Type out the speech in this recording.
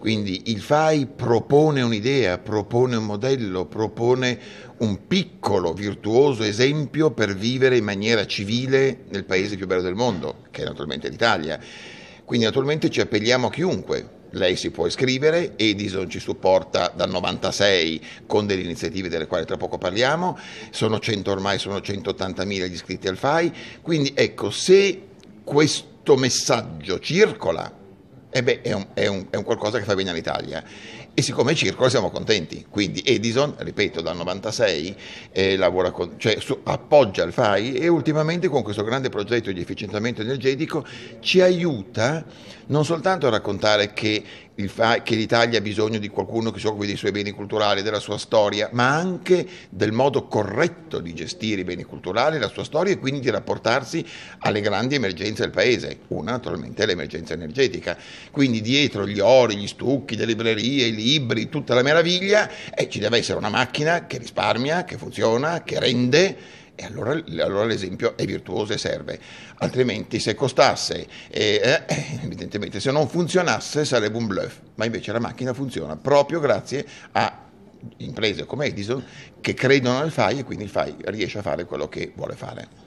Quindi il FAI propone un'idea, propone un modello, propone un piccolo, virtuoso esempio per vivere in maniera civile nel paese più bello del mondo, che è naturalmente l'Italia. Quindi naturalmente ci appelliamo a chiunque, lei si può iscrivere, Edison ci supporta dal 96 con delle iniziative delle quali tra poco parliamo, sono 100 ormai, sono 180.000 gli iscritti al FAI, quindi ecco se questo messaggio circola e beh, è, un, è, un, è, un, qualcosa che fa bene all'Italia. E siccome è circolo siamo contenti. Quindi Edison, ripeto, dal 96 eh, con, cioè, su, appoggia il FAI e ultimamente con questo grande progetto di efficientamento energetico ci aiuta non soltanto a raccontare che, FAI, che l'Italia ha bisogno di qualcuno che si occupi dei suoi beni culturali, della sua storia, ma anche del modo corretto di gestire i beni culturali, la sua storia e quindi di rapportarsi alle grandi emergenze del Paese. Una naturalmente è l'emergenza energetica quindi dietro gli ori, gli stucchi, le librerie, i libri, tutta la meraviglia, e ci deve essere una macchina che risparmia, che funziona, che rende e allora, allora, l'esempio è virtuoso e serve, altrimenti se costasse, eh, evidentemente se non funzionasse sarebbe un bluff, ma invece la macchina funziona proprio grazie a imprese come Edison che credono nel FAI e quindi il FAI riesce a fare quello che vuole fare.